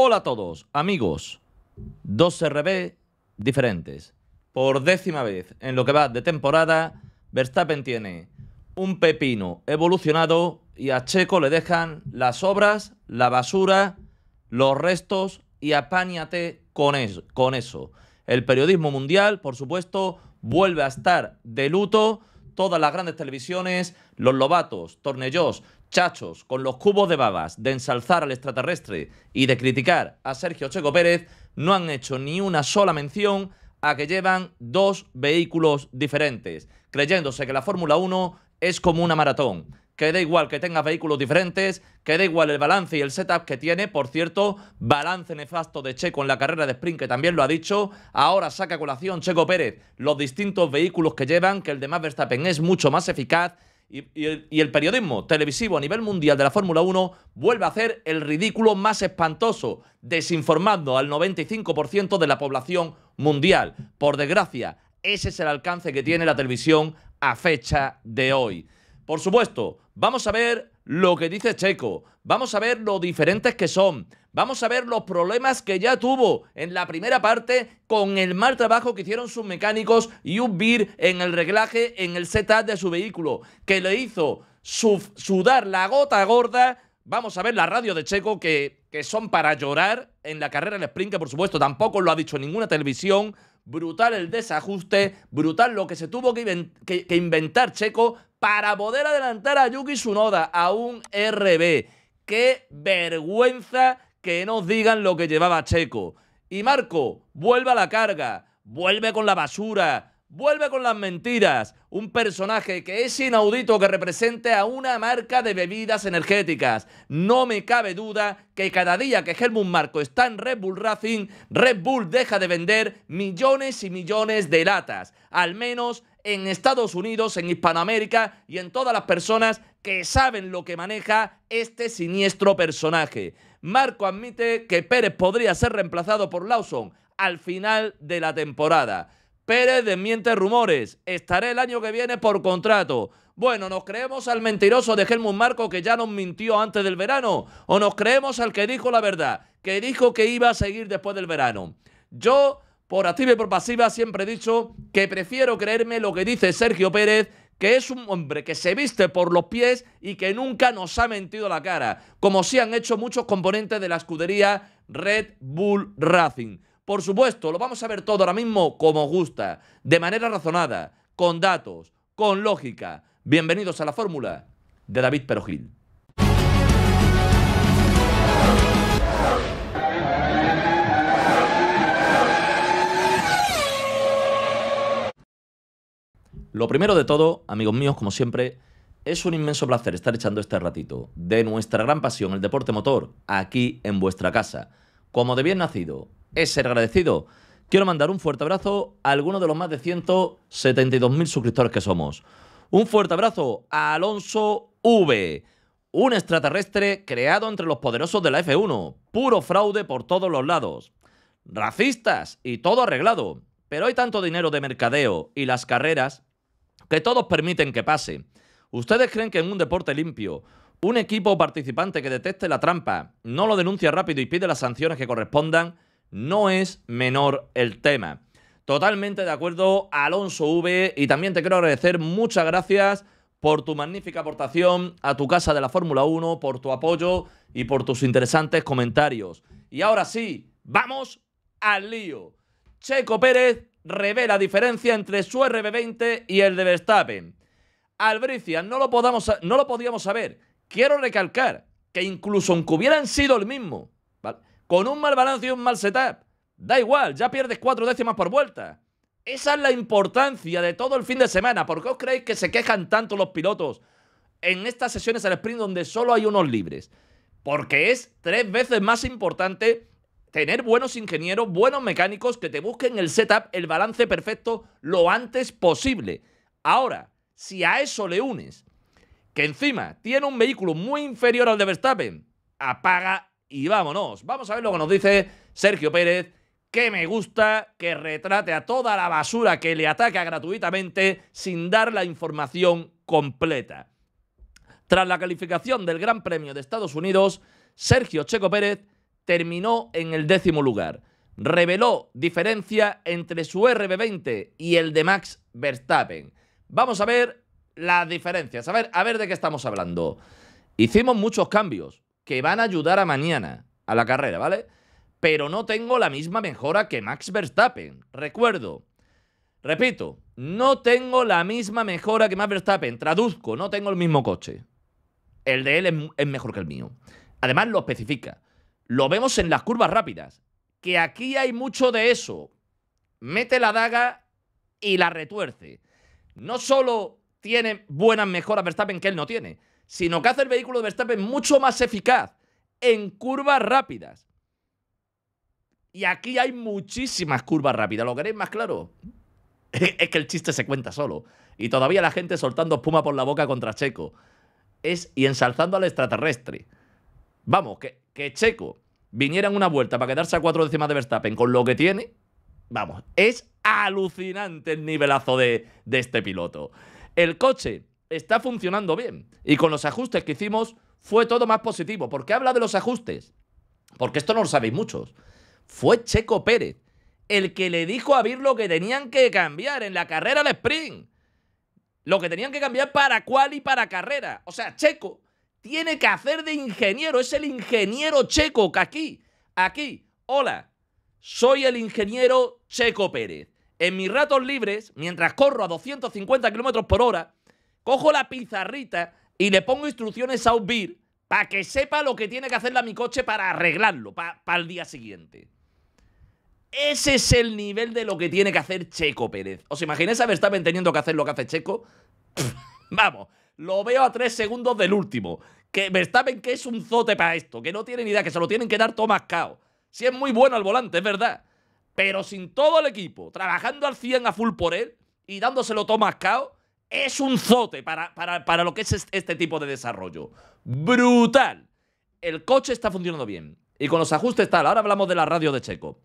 Hola a todos, amigos. Dos RB diferentes. Por décima vez en lo que va de temporada, Verstappen tiene un pepino evolucionado y a Checo le dejan las obras, la basura, los restos y apáñate con, con eso. El periodismo mundial, por supuesto, vuelve a estar de luto. Todas las grandes televisiones, los Lobatos, tornellos chachos con los cubos de babas de ensalzar al extraterrestre y de criticar a Sergio Checo Pérez, no han hecho ni una sola mención a que llevan dos vehículos diferentes, creyéndose que la Fórmula 1 es como una maratón, que da igual que tenga vehículos diferentes, que da igual el balance y el setup que tiene. Por cierto, balance nefasto de Checo en la carrera de sprint, que también lo ha dicho. Ahora saca colación Checo Pérez los distintos vehículos que llevan, que el de Max Verstappen es mucho más eficaz y, el, el, periodismo televisivo a nivel mundial de la Fórmula 1 vuelve a hacer el ridículo más espantoso, desinformando al 95% de la población mundial. Por desgracia, ese es el alcance que tiene la televisión a fecha de hoy. Por supuesto, vamos a ver lo que dice Checo, vamos a ver lo diferentes que son, vamos a ver los problemas que ya tuvo en la primera parte con el mal trabajo que hicieron sus mecánicos y vir en el reglaje, en el setup de su vehículo, que le hizo sudar la gota gorda. Vamos a ver la radio de Checo, que, que son para llorar en la carrera del sprint, que por supuesto tampoco lo ha dicho ninguna televisión, brutal el desajuste, brutal lo que se tuvo que, inventar Checo para poder adelantar a Yuki Tsunoda a un RB. Qué vergüenza que nos digan lo que llevaba Checo. Y Marco, vuelve a la carga, vuelve con la basura, vuelve con las mentiras. Un personaje que es inaudito que represente a una marca de bebidas energéticas. No me cabe duda que cada día que Helmut Marco está en Red Bull Racing, Red Bull deja de vender millones y millones de latas. Al menos en Estados Unidos, en Hispanoamérica y en todas las personas que saben lo que maneja este siniestro personaje. Marco admite que Pérez podría ser reemplazado por Lawson al final de la temporada. Pérez desmiente rumores. Estaré el año que viene por contrato. Bueno, ¿nos creemos al mentiroso de Helmut Marco que ya nos mintió antes del verano? ¿O nos creemos al que dijo la verdad? Que dijo que iba a seguir después del verano. Yo por activa y por pasiva, siempre he dicho que prefiero creerme lo que dice Sergio Pérez, que es un hombre que se viste por los pies y que nunca nos ha mentido la cara, como sí han hecho muchos componentes de la escudería Red Bull Racing. Por supuesto, lo vamos a ver todo ahora mismo como gusta, de manera razonada, con datos, con lógica. Bienvenidos a la fórmula de David Perogil. Lo primero de todo, amigos míos, como siempre, es un inmenso placer estar echando este ratito de nuestra gran pasión, el deporte motor, aquí en vuestra casa. Como de bien nacido, es ser agradecido. Quiero mandar un fuerte abrazo a alguno de los más de 172.000 suscriptores que somos. Un fuerte abrazo a Alonso V, un extraterrestre creado entre los poderosos de la F1. Puro fraude por todos los lados. Racistas y todo arreglado. Pero hay tanto dinero de mercadeo y las carreras que todos permiten que pase. ¿Ustedes creen que en un deporte limpio, un equipo participante que detecte la trampa no lo denuncia rápido y pide las sanciones que correspondan? No es menor el tema. Totalmente de acuerdo, Alonso V, y también te quiero agradecer, muchas gracias por tu magnífica aportación a tu casa de la Fórmula 1, por tu apoyo y por tus interesantes comentarios. Y ahora sí, vamos al lío. Checo Pérez revela diferencia entre su RB20 y el de Verstappen. Albricia, no lo, no lo podíamos saber. Quiero recalcar que incluso aunque hubieran sido el mismo, con un mal balance y un mal setup, da igual, ya pierdes cuatro décimas por vuelta. Esa es la importancia de todo el fin de semana. ¿Por qué os creéis que se quejan tanto los pilotos en estas sesiones al sprint donde solo hay unos libres? Porque es tres veces más importante tener buenos ingenieros, buenos mecánicos que te busquen el setup, el balance perfecto lo antes posible. Ahora, si a eso le unes que encima tiene un vehículo muy inferior al de Verstappen, apaga y vámonos. Vamos a ver lo que nos dice Sergio Pérez, que me gusta que retrate a toda la basura que le ataca gratuitamente sin dar la información completa. Tras la calificación del Gran Premio de Estados Unidos, Sergio Checo Pérez terminó en el décimo lugar. Reveló diferencia entre su RB20 y el de Max Verstappen. Vamos a ver las diferencias, a ver, a ver de qué estamos hablando. Hicimos muchos cambios que van a ayudar a mañana, a la carrera, ¿vale? Pero no tengo la misma mejora que Max Verstappen. Recuerdo, repito, no tengo la misma mejora que Max Verstappen. Traduzco, no tengo el mismo coche. El de él es mejor que el mío. Además lo especifica. Lo vemos en las curvas rápidas, que aquí hay mucho de eso. Mete la daga y la retuerce. No solo tiene buenas mejoras Verstappen que él no tiene, sino que hace el vehículo de Verstappen mucho más eficaz en curvas rápidas. Y aquí hay muchísimas curvas rápidas. ¿Lo queréis más claro? es que el chiste se cuenta solo. Y todavía la gente soltando espuma por la boca contra Checo. Es, y ensalzando al extraterrestre. Vamos, que que Checo viniera en una vuelta para quedarse a cuatro décimas de Verstappen con lo que tiene, vamos, es alucinante el nivelazo de, de este piloto. El coche está funcionando bien y con los ajustes que hicimos fue todo más positivo. ¿Por qué habla de los ajustes? Porque esto no lo sabéis muchos. Fue Checo Pérez el que le dijo a Vir lo que tenían que cambiar en la carrera de sprint. Lo que tenían que cambiar para cual y para carrera. O sea, Checo tiene que hacer de ingeniero. Es el ingeniero checo que aquí, aquí, hola, soy el ingeniero Checo Pérez. En mis ratos libres, mientras corro a 250 kilómetros por hora, cojo la pizarrita y le pongo instrucciones a Ubir para que sepa lo que tiene que hacerle a mi coche para arreglarlo, para el día siguiente. Ese es el nivel de lo que tiene que hacer Checo Pérez. ¿Os imagináis a estado teniendo que hacer lo que hace Checo? vamos, lo veo a tres segundos del último. Que me Verstappen que es un zote para esto, que no tiene ni idea, que se lo tienen que dar Tomás Cao. Si es muy bueno al volante, es verdad. Pero sin todo el equipo, trabajando al 100 a full por él y dándoselo Tomás Cao, es un zote para, para, para lo que es este tipo de desarrollo. Brutal. El coche está funcionando bien. Y con los ajustes tal, ahora hablamos de la radio de Checo.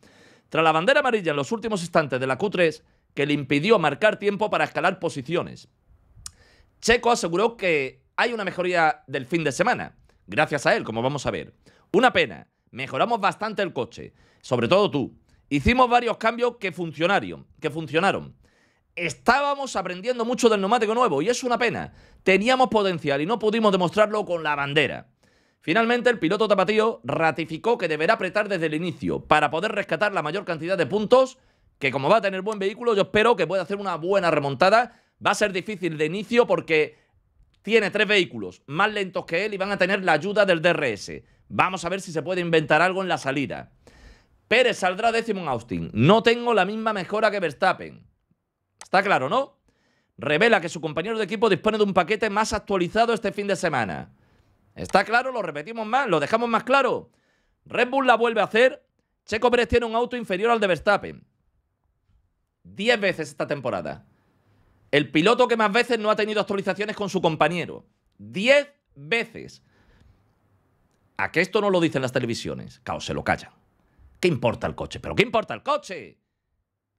Tras la bandera amarilla en los últimos instantes de la Q3, que le impidió marcar tiempo para escalar posiciones. Checo aseguró que hay una mejoría del fin de semana, gracias a él, como vamos a ver. Una pena, mejoramos bastante el coche, sobre todo tú. Hicimos varios cambios que funcionaron, Estábamos aprendiendo mucho del neumático nuevo y es una pena. Teníamos potencial y no pudimos demostrarlo con la bandera. Finalmente, el piloto tapatío ratificó que deberá apretar desde el inicio para poder rescatar la mayor cantidad de puntos, que como va a tener buen vehículo, yo espero que pueda hacer una buena remontada Va a ser difícil de inicio porque tiene tres vehículos más lentos que él y van a tener la ayuda del DRS. Vamos a ver si se puede inventar algo en la salida. Pérez saldrá décimo en Austin. No tengo la misma mejora que Verstappen. Está claro, ¿no? Revela que su compañero de equipo dispone de un paquete más actualizado este fin de semana. Está claro, lo repetimos más, lo dejamos más claro. Red Bull la vuelve a hacer. Checo Pérez tiene un auto inferior al de Verstappen. Diez veces esta temporada. El piloto que más veces no ha tenido actualizaciones con su compañero. Diez veces. ¿A que esto no lo dicen las televisiones? ¡Caos! se lo callan. ¿Qué importa el coche? ¿Pero qué importa el coche?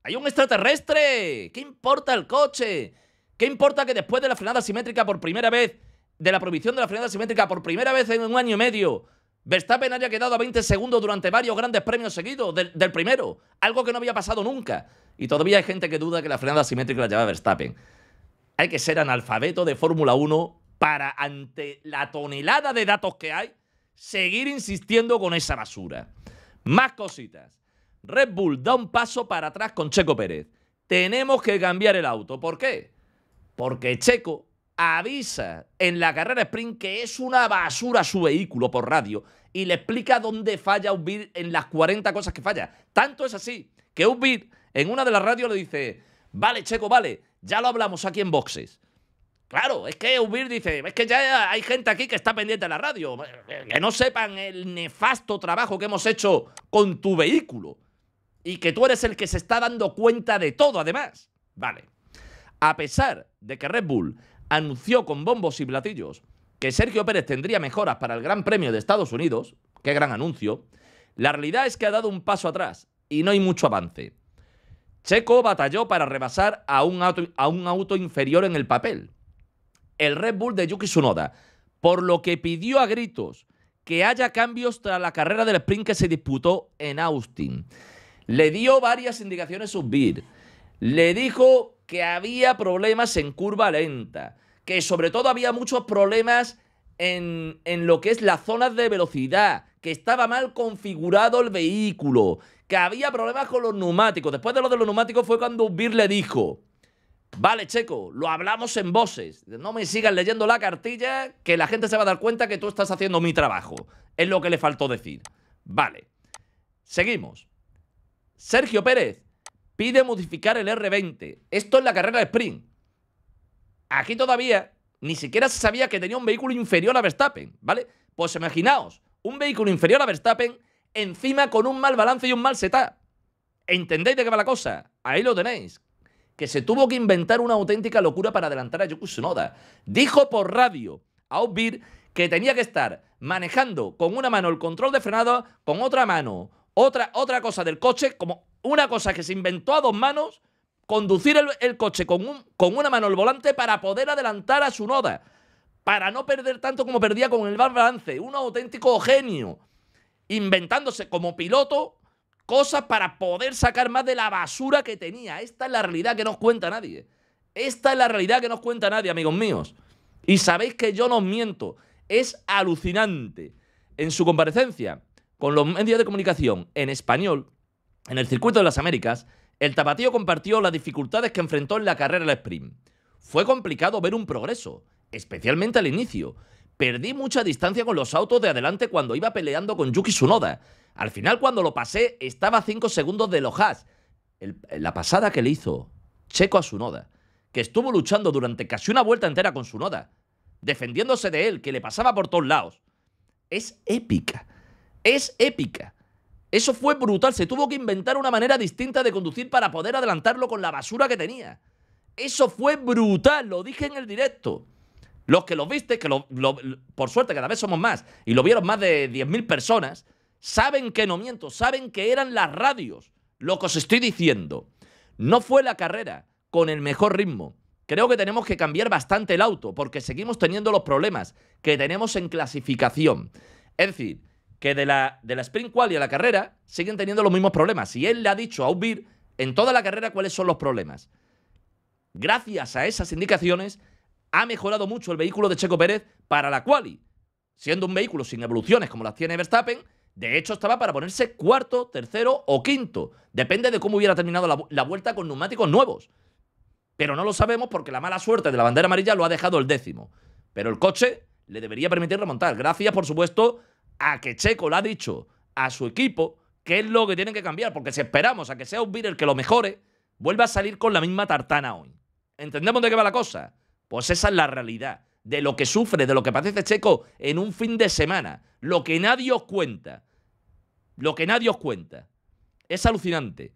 ¡Hay un extraterrestre! ¿Qué importa el coche? ¿Qué importa que después de la frenada simétrica por primera vez, de la prohibición de la frenada simétrica por primera vez en un año y medio, Verstappen haya quedado a 20 segundos durante varios grandes premios seguidos del, primero, algo que no había pasado nunca. Y todavía hay gente que duda que la frenada simétrica la lleva Verstappen. Hay que ser analfabeto de Fórmula 1 para, ante la tonelada de datos que hay, seguir insistiendo con esa basura. Más cositas. Red Bull da un paso para atrás con Checo Pérez. Tenemos que cambiar el auto. ¿Por qué? Porque Checo avisa en la carrera sprint que es una basura su vehículo por radio y le explica dónde falla Ubir en las 40 cosas que falla. Tanto es así que Ubir en una de las radios le dice, vale, Checo, vale, ya lo hablamos aquí en boxes. Claro, es que Ubir dice, es que ya hay gente aquí que está pendiente de la radio, que no sepan el nefasto trabajo que hemos hecho con tu vehículo y que tú eres el que se está dando cuenta de todo además. Vale. A pesar de que Red Bull anunció con bombos y platillos que Sergio Pérez tendría mejoras para el Gran Premio de Estados Unidos, qué gran anuncio, la realidad es que ha dado un paso atrás y no hay mucho avance. Checo batalló para rebasar a un auto, a un auto inferior en el papel, el Red Bull de Yuki Tsunoda, por lo que pidió a gritos que haya cambios tras la carrera del sprint que se disputó en Austin. Le dio varias indicaciones subir. Le dijo que había problemas en curva lenta, que sobre todo había muchos problemas en, lo que es las zonas de velocidad, que estaba mal configurado el vehículo, que había problemas con los neumáticos. Después de lo de los neumáticos fue cuando Bir le dijo, vale Checo, lo hablamos en voces, no me sigas leyendo la cartilla, que la gente se va a dar cuenta que tú estás haciendo mi trabajo. Es lo que le faltó decir. Vale, seguimos. Sergio Pérez pide modificar el R20. Esto es la carrera de sprint. Aquí todavía ni siquiera se sabía que tenía un vehículo inferior a Verstappen, ¿vale? Pues imaginaos, un vehículo inferior a Verstappen encima con un mal balance y un mal setup. ¿Entendéis de qué va la cosa? Ahí lo tenéis. Que se tuvo que inventar una auténtica locura para adelantar a Yuku Tsunoda. Dijo por radio a Obir que tenía que estar manejando con una mano el control de frenado, con otra mano otra, otra cosa del coche, como una cosa que se inventó a dos manos, conducir el, coche con, una mano al volante para poder adelantar a su noda, para no perder tanto como perdía con el Balance, un auténtico genio, inventándose como piloto cosas para poder sacar más de la basura que tenía. Esta es la realidad que nos cuenta nadie. Esta es la realidad que nos cuenta nadie, amigos míos. Y sabéis que yo no os miento. Es alucinante. En su comparecencia con los medios de comunicación en español, en el circuito de las Américas, el tapatío compartió las dificultades que enfrentó en la carrera al sprint. Fue complicado ver un progreso, especialmente al inicio. Perdí mucha distancia con los autos de adelante cuando iba peleando con Yuki Tsunoda. Al final, cuando lo pasé, estaba a 5 segundos de lojas. la pasada que le hizo Checo a Tsunoda, que estuvo luchando durante casi una vuelta entera con Tsunoda, defendiéndose de él, que le pasaba por todos lados. Es épica. Es épica. Eso fue brutal. Se tuvo que inventar una manera distinta de conducir para poder adelantarlo con la basura que tenía. Eso fue brutal. Lo dije en el directo. Los que lo viste, que por suerte cada vez somos más, y lo vieron más de 10.000 personas, saben que no miento, saben que eran las radios lo que os estoy diciendo. No fue la carrera con el mejor ritmo. Creo que tenemos que cambiar bastante el auto porque seguimos teniendo los problemas que tenemos en clasificación. Es decir, que de la, de sprint quali y a la carrera siguen teniendo los mismos problemas. Y él le ha dicho a Ubir en toda la carrera cuáles son los problemas. Gracias a esas indicaciones ha mejorado mucho el vehículo de Checo Pérez para la quali. Siendo un vehículo sin evoluciones como las tiene Verstappen, de hecho estaba para ponerse cuarto, tercero o quinto. Depende de cómo hubiera terminado la vuelta con neumáticos nuevos. Pero no lo sabemos porque la mala suerte de la bandera amarilla lo ha dejado el décimo. Pero el coche le debería permitir remontar. Gracias, por supuesto, a que Checo le ha dicho a su equipo qué es lo que tienen que cambiar, porque si esperamos a que sea un el que lo mejore, vuelva a salir con la misma tartana hoy. ¿Entendemos de qué va la cosa? Pues esa es la realidad de lo que sufre, de lo que padece Checo en un fin de semana. Lo que nadie os cuenta. Lo que nadie os cuenta. Es alucinante.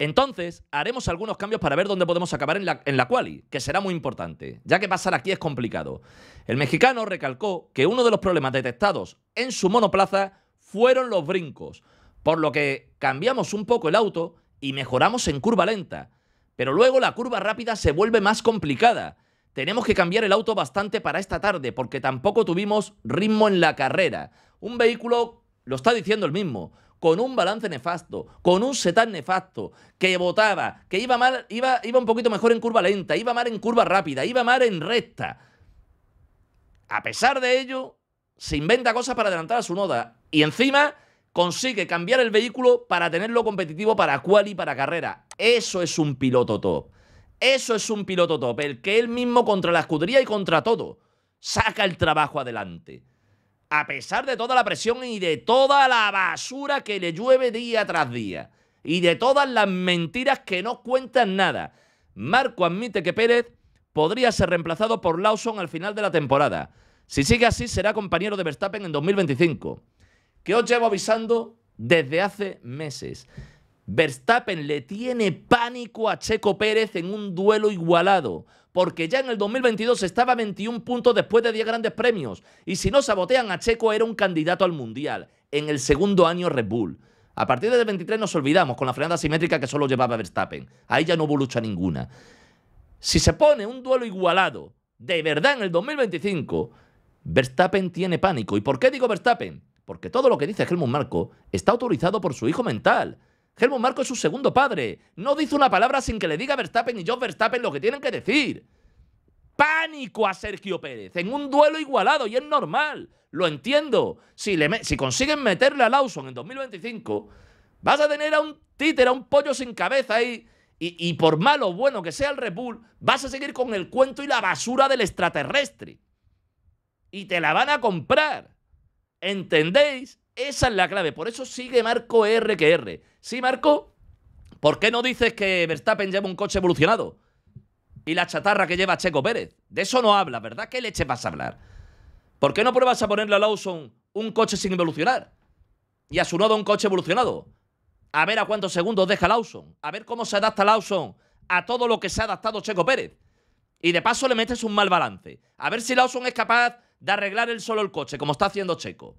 Entonces, haremos algunos cambios para ver dónde podemos acabar en la, en quali, que será muy importante, ya que pasar aquí es complicado. El mexicano recalcó que uno de los problemas detectados en su monoplaza fueron los brincos, por lo que cambiamos un poco el auto y mejoramos en curva lenta. Pero luego la curva rápida se vuelve más complicada. Tenemos que cambiar el auto bastante para esta tarde porque tampoco tuvimos ritmo en la carrera. Un vehículo, lo está diciendo el mismo, con un balance nefasto, con un setán nefasto, que votaba, que iba mal, iba, iba un poquito mejor en curva lenta, iba mal en curva rápida, iba mal en recta. A pesar de ello, se inventa cosas para adelantar a su noda. Y encima consigue cambiar el vehículo para tenerlo competitivo para cual y para carrera. Eso es un piloto top. Eso es un piloto top, el que él mismo contra la escudería y contra todo saca el trabajo adelante a pesar de toda la presión y de toda la basura que le llueve día tras día y de todas las mentiras que no cuentan nada. Marco admite que Pérez podría ser reemplazado por Lawson al final de la temporada. Si sigue así, será compañero de Verstappen en 2025. Que os llevo avisando desde hace meses. Verstappen le tiene pánico a Checo Pérez en un duelo igualado porque ya en el 2022 estaba 21 puntos después de 10 grandes premios. Y si no sabotean a Checo, era un candidato al Mundial en el segundo año Red Bull. A partir del 23 nos olvidamos con la frenada simétrica que solo llevaba Verstappen. Ahí ya no hubo lucha ninguna. Si se pone un duelo igualado, de verdad en el 2025, Verstappen tiene pánico. ¿Y por qué digo Verstappen? Porque todo lo que dice Helmut Marco está autorizado por su hijo mental. Helmut Marco es su segundo padre. No dice una palabra sin que le diga Verstappen y yo Verstappen lo que tienen que decir. Pánico a Sergio Pérez en un duelo igualado y es normal. Lo entiendo. Si, si consiguen meterle a Lawson en 2025, vas a tener a un títer, a un pollo sin cabeza ahí. Y, por malo o bueno que sea el Red Bull, vas a seguir con el cuento y la basura del extraterrestre. Y te la van a comprar. ¿Entendéis? Esa es la clave. Por eso sigue Marco R que R. Sí, Marco, ¿por qué no dices que Verstappen lleva un coche evolucionado? Y la chatarra que lleva Checo Pérez. De eso no hablas, ¿verdad? ¿Qué leche vas a hablar? ¿Por qué no pruebas a ponerle a Lawson un coche sin evolucionar? Y a su nodo un coche evolucionado. A ver a cuántos segundos deja Lawson. A ver cómo se adapta Lawson a todo lo que se ha adaptado Checo Pérez. Y de paso le metes un mal balance. A ver si Lawson es capaz de arreglar él solo el coche, como está haciendo Checo.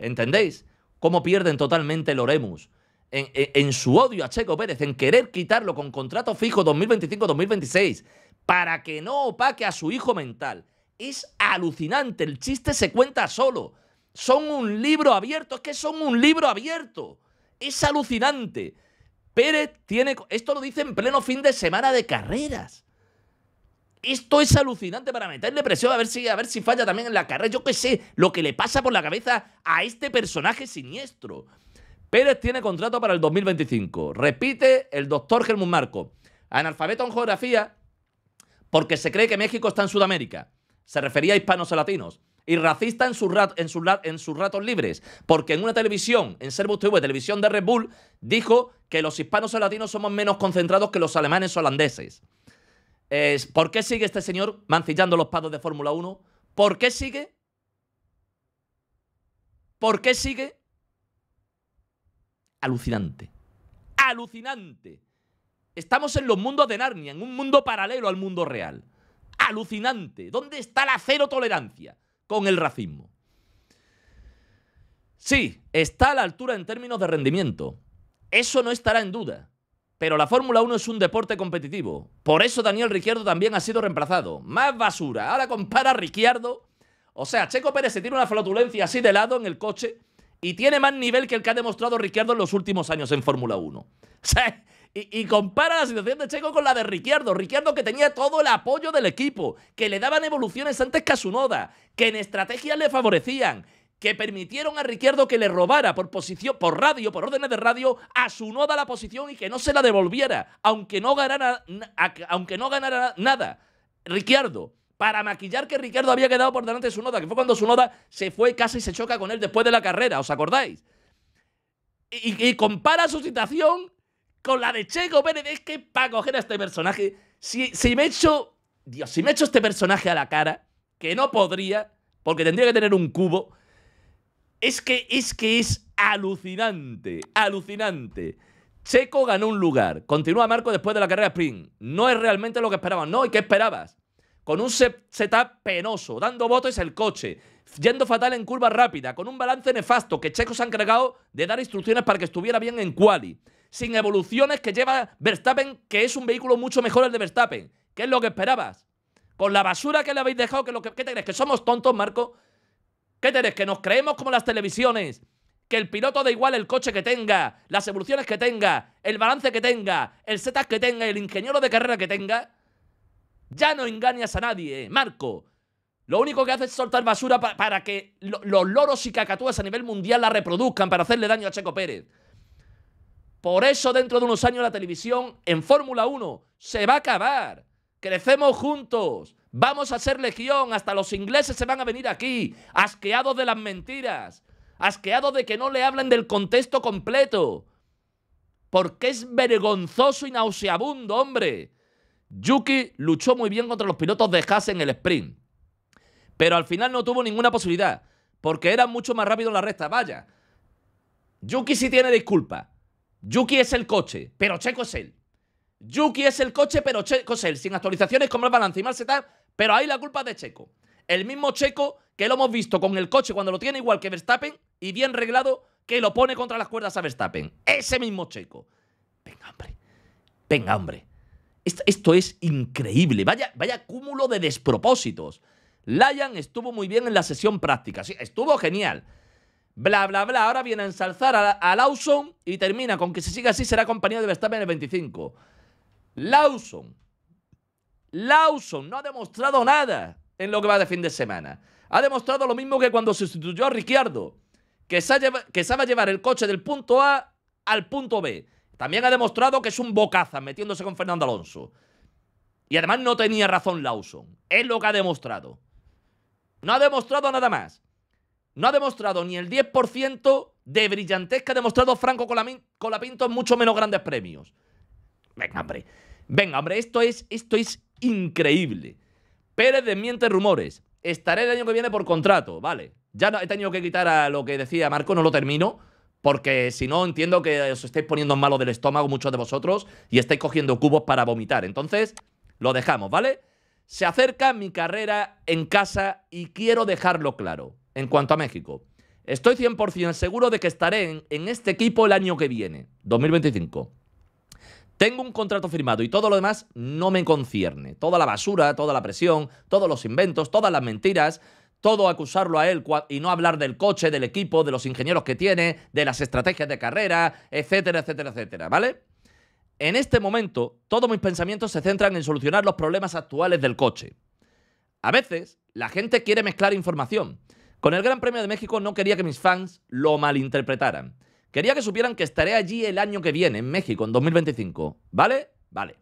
¿Entendéis? Cómo pierden totalmente Loremus? En, en su odio a Checo Pérez, en querer quitarlo con contrato fijo 2025-2026 para que no opaque a su hijo mental. Es alucinante, el chiste se cuenta solo. Son un libro abierto, es que son un libro abierto. Es alucinante. Pérez tiene. Esto lo dice en pleno fin de semana de carreras. Esto es alucinante para meterle presión a ver si, a ver si falla también en la carrera. Yo qué sé, lo que le pasa por la cabeza a este personaje siniestro. Pérez tiene contrato para el 2025. Repite el doctor Germán Marco. Analfabeto en geografía porque se cree que México está en Sudamérica. Se refería a hispanos y latinos. Y racista en sus, en sus ratos libres. Porque en una televisión, en Servus TV, televisión de Red Bull, dijo que los hispanos y latinos somos menos concentrados que los alemanes holandeses. ¿por qué sigue este señor mancillando los pados de Fórmula 1? ¿Por qué sigue? ¿Por qué sigue? Alucinante. Alucinante. Estamos en los mundos de Narnia, en un mundo paralelo al mundo real. Alucinante. ¿Dónde está la cero tolerancia con el racismo? Sí, está a la altura en términos de rendimiento. Eso no estará en duda. Pero la Fórmula 1 es un deporte competitivo. Por eso Daniel Ricciardo también ha sido reemplazado. Más basura. Ahora compara a Ricciardo. O sea, Checo Pérez se tiene una flotulencia así de lado en el coche y tiene más nivel que el que ha demostrado Ricciardo en los últimos años en Fórmula 1. y, compara la situación de Checo con la de Ricciardo. Ricciardo que tenía todo el apoyo del equipo, que le daban evoluciones antes que a su noda, que en estrategias le favorecían, que permitieron a Ricciardo que le robara por, posición, por radio, por órdenes de radio, a su noda la posición y que no se la devolviera, aunque no ganara, aunque no ganara nada. Ricciardo para maquillar que Riquierdo había quedado por delante de su noda, que fue cuando su noda se fue casi se choca con él después de la carrera, ¿os acordáis? Y, compara su situación con la de Checo Pérez. Es que para coger a este personaje, si, si me hecho Dios, si me echo este personaje a la cara, que no podría, porque tendría que tener un cubo es que es, que es alucinante, alucinante. Checo ganó un lugar. Continúa Marco después de la carrera sprint. No es realmente lo que esperaban. No, ¿y qué esperabas? Con un setup penoso, dando botes el coche, yendo fatal en curva rápida, con un balance nefasto que Checo se ha encargado de dar instrucciones para que estuviera bien en quali, sin evoluciones que lleva Verstappen, que es un vehículo mucho mejor el de Verstappen. ¿Qué es lo que esperabas? Con la basura que le habéis dejado, que lo que, ¿qué te crees? ¿Que somos tontos, Marco? ¿Qué tenés? ¿Que nos creemos como las televisiones? Que el piloto da igual el coche que tenga, las evoluciones que tenga, el balance que tenga, el setas que tenga, el ingeniero de carrera que tenga. Ya no engañas a nadie, ¿eh, Marco. Lo único que hace es soltar basura para que los loros y cacatúas a nivel mundial la reproduzcan para hacerle daño a Checo Pérez. Por eso dentro de unos años la televisión en Fórmula 1 se va a acabar. Crecemos juntos. Vamos a ser legión, hasta los ingleses se van a venir aquí, asqueados de las mentiras, asqueados de que no le hablen del contexto completo. Porque es vergonzoso y nauseabundo, hombre. Yuki luchó muy bien contra los pilotos de Haas en el sprint. Pero al final no tuvo ninguna posibilidad, porque era mucho más rápido en la recta. Vaya, Yuki sí tiene disculpa. Yuki es el coche, pero Checo es él. Yuki es el coche, pero Checo es él. Sin actualizaciones como el balance y mal setup, pero ahí la culpa es de Checo. El mismo Checo que lo hemos visto con el coche cuando lo tiene igual que Verstappen y bien reglado que lo pone contra las cuerdas a Verstappen. Ese mismo Checo. Venga, hombre. Venga, hombre. Esto, es increíble. Vaya, vaya cúmulo de despropósitos. Lyon estuvo muy bien en la sesión práctica. Sí, estuvo genial. Bla, bla, bla. Ahora viene a ensalzar a, Lawson y termina con que si sigue así será compañero de Verstappen el 25. Lawson, Lawson no ha demostrado nada en lo que va de fin de semana. Ha demostrado lo mismo que cuando sustituyó a Ricciardo, que sabe, llevar el coche del punto A al punto B. También ha demostrado que es un bocaza metiéndose con Fernando Alonso. Y además no tenía razón Lawson. Es lo que ha demostrado. No ha demostrado nada más. No ha demostrado ni el 10% de brillantez que ha demostrado Franco Colapinto en mucho menos grandes premios. Venga, hombre. Venga, hombre, esto es, esto es increíble. Pérez desmiente rumores. Estaré el año que viene por contrato, vale. Ya no, he tenido que quitar a lo que decía Marco, no lo termino, porque si no entiendo que os estáis poniendo malos del estómago muchos de vosotros y estáis cogiendo cubos para vomitar. Entonces, lo dejamos, ¿vale? Se acerca mi carrera en casa y quiero dejarlo claro en cuanto a México. Estoy 100% seguro de que estaré en este equipo el año que viene, 2025. Tengo un contrato firmado y todo lo demás no me concierne. Toda la basura, toda la presión, todos los inventos, todas las mentiras, todo acusarlo a él y no hablar del coche, del equipo, de los ingenieros que tiene, de las estrategias de carrera, etcétera, etcétera, etcétera, ¿vale? En este momento, todos mis pensamientos se centran en solucionar los problemas actuales del coche. A veces, la gente quiere mezclar información. Con el Gran Premio de México no quería que mis fans lo malinterpretaran. Quería que supieran que estaré allí el año que viene, en México, en 2025. ¿Vale? Vale.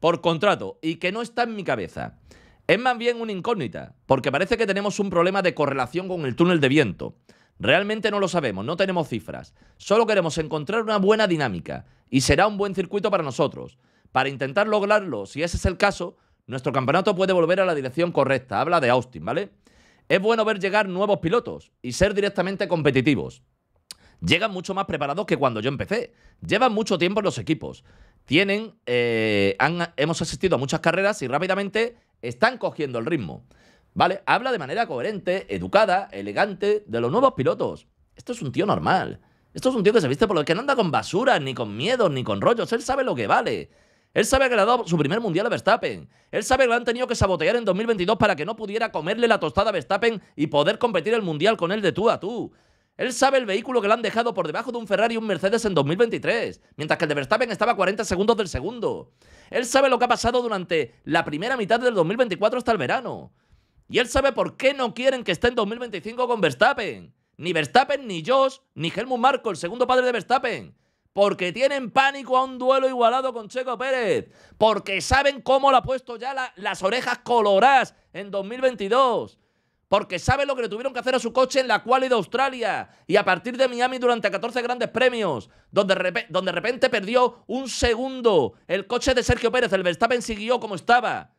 Por contrato, y que no está en mi cabeza. Es más bien una incógnita, porque parece que tenemos un problema de correlación con el túnel de viento. Realmente no lo sabemos, no tenemos cifras. Solo queremos encontrar una buena dinámica, y será un buen circuito para nosotros. Para intentar lograrlo, si ese es el caso, nuestro campeonato puede volver a la dirección correcta. Habla de Austin, ¿vale? Es bueno ver llegar nuevos pilotos y ser directamente competitivos llegan mucho más preparados que cuando yo empecé. Llevan mucho tiempo en los equipos. Tienen, eh, hemos asistido a muchas carreras y rápidamente están cogiendo el ritmo. ¿Vale? Habla de manera coherente, educada, elegante de los nuevos pilotos. Esto es un tío normal. Esto es un tío que se viste por lo que no anda con basura, ni con miedos, ni con rollos. Él sabe lo que vale. Él sabe que le ha dado su primer mundial a Verstappen. Él sabe que lo han tenido que sabotear en 2022 para que no pudiera comerle la tostada a Verstappen y poder competir el mundial con él de tú a tú. Él sabe el vehículo que le han dejado por debajo de un Ferrari y un Mercedes en 2023, mientras que el de Verstappen estaba a 40 segundos del segundo. Él sabe lo que ha pasado durante la primera mitad del 2024 hasta el verano. Y él sabe por qué no quieren que esté en 2025 con Verstappen. Ni Verstappen, ni Josh, ni Helmut Marco, el segundo padre de Verstappen. Porque tienen pánico a un duelo igualado con Checo Pérez. Porque saben cómo le ha puesto ya las orejas coloradas en 2022 porque sabe lo que le tuvieron que hacer a su coche en la quali de Australia y a partir de Miami durante 14 grandes premios, donde, donde de repente perdió un segundo el coche de Sergio Pérez, el Verstappen siguió como estaba.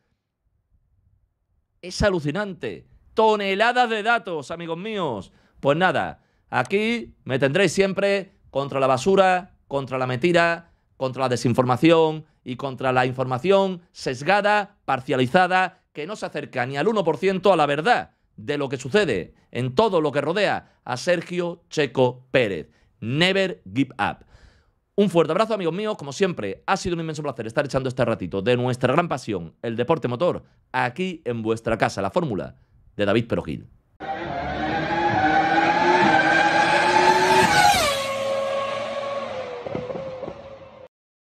Es alucinante. Toneladas de datos, amigos míos. Pues nada, aquí me tendréis siempre contra la basura, contra la mentira, contra la desinformación y contra la información sesgada, parcializada, que no se acerca ni al 1% a la verdad de lo que sucede en todo lo que rodea a Sergio Checo Pérez. Never give up. Un fuerte abrazo amigos míos, como siempre, ha sido un inmenso placer estar echando este ratito de nuestra gran pasión, el deporte motor, aquí en vuestra casa, la fórmula de David Perogil.